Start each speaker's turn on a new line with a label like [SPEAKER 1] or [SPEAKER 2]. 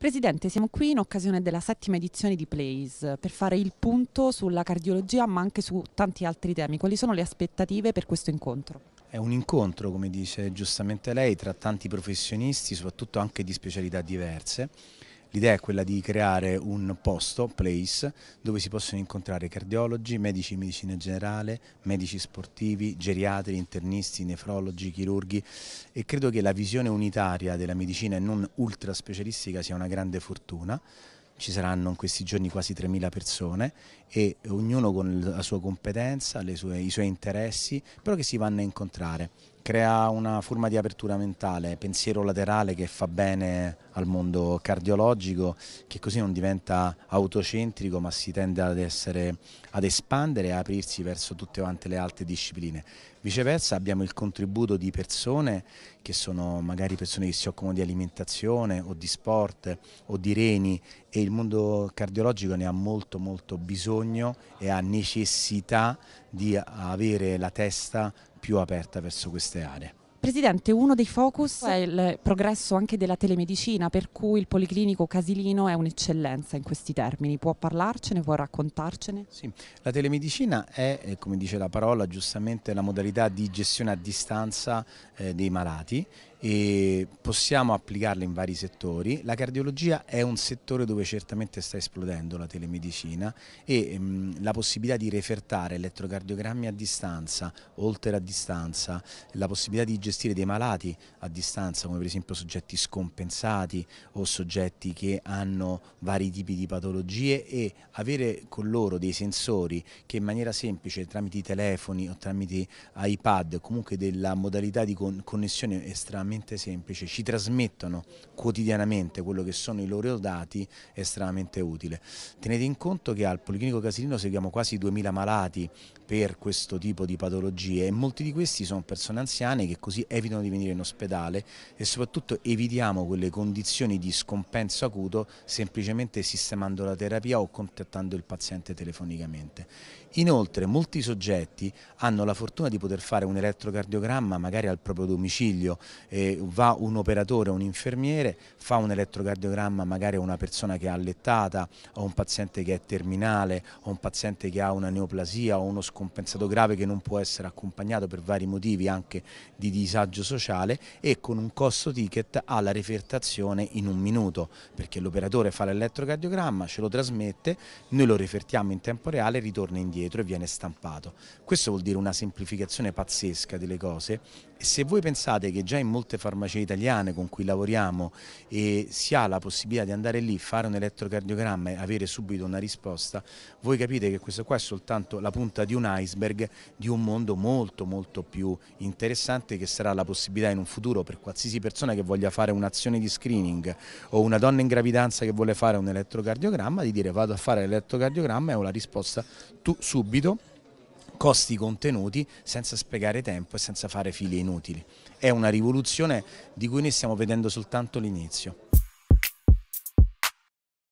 [SPEAKER 1] Presidente, siamo qui in occasione della settima edizione di Place per fare il punto sulla cardiologia ma anche su tanti altri temi. Quali sono le aspettative per questo incontro?
[SPEAKER 2] È un incontro, come dice giustamente lei, tra tanti professionisti, soprattutto anche di specialità diverse L'idea è quella di creare un posto, place, dove si possono incontrare cardiologi, medici di medicina generale, medici sportivi, geriatri, internisti, nefrologi, chirurghi e credo che la visione unitaria della medicina e non ultra specialistica sia una grande fortuna ci saranno in questi giorni quasi 3.000 persone e ognuno con la sua competenza, sue, i suoi interessi, però che si vanno a incontrare crea una forma di apertura mentale, pensiero laterale che fa bene al mondo cardiologico, che così non diventa autocentrico ma si tende ad, essere, ad espandere e aprirsi verso tutte quante le altre discipline. Viceversa abbiamo il contributo di persone che sono magari persone che si occupano di alimentazione o di sport o di reni e il mondo cardiologico ne ha molto molto bisogno e ha necessità di avere la testa più aperta verso queste aree.
[SPEAKER 1] Presidente, uno dei focus è il progresso anche della telemedicina, per cui il Policlinico Casilino è un'eccellenza in questi termini. Può parlarcene, può raccontarcene? Sì,
[SPEAKER 2] la telemedicina è, eh, come dice la parola, giustamente la modalità di gestione a distanza eh, dei malati e possiamo applicarla in vari settori. La cardiologia è un settore dove certamente sta esplodendo la telemedicina e mh, ehm, la possibilità di refertare elettrocardiogrammi a distanza, oltre a distanza, la possibilità di gestire gestire dei malati a distanza, come per esempio soggetti scompensati o soggetti che hanno vari tipi di patologie e avere con loro dei sensori che in maniera semplice tramite i telefoni o tramite iPad, comunque della modalità di connessione estremamente semplice, ci trasmettono quotidianamente quello che sono i loro dati è estremamente utile. Tenete in conto che al Policlinico Casilino seguiamo quasi 2000 malati per questo tipo di patologie e molti di questi sono persone anziane che così così evitano di venire in ospedale e soprattutto evitiamo quelle condizioni di scompenso acuto semplicemente sistemando la terapia o contattando il paziente telefonicamente. Inoltre molti soggetti hanno la fortuna di poter fare un elettrocardiogramma magari al proprio domicilio, eh, va un operatore o un infermiere, fa un elettrocardiogramma magari a una persona che è allettata o un paziente che è terminale o un paziente che ha una neoplasia o uno scompensato grave che non può essere accompagnato per vari motivi anche di disabilità disagio sociale e con un costo ticket alla refertazione in un minuto, perché l'operatore fa l'elettrocardiogramma, ce lo trasmette, noi lo refertiamo in tempo reale, ritorna indietro e viene stampato. Questo vuol dire una semplificazione pazzesca delle cose se voi pensate che già in molte farmacie italiane con cui lavoriamo e si ha la possibilità di andare lì, fare un elettrocardiogramma e avere subito una risposta, voi capite che questo qua è soltanto la punta di un iceberg di un mondo molto molto più interessante che sta sarà la possibilità in un futuro per qualsiasi persona che voglia fare un'azione di screening o una donna in gravidanza che vuole fare un elettrocardiogramma di dire vado a fare l'elettrocardiogramma e ho la risposta tu subito costi contenuti senza sprecare tempo e senza fare fili inutili. È una rivoluzione di cui noi stiamo vedendo soltanto l'inizio.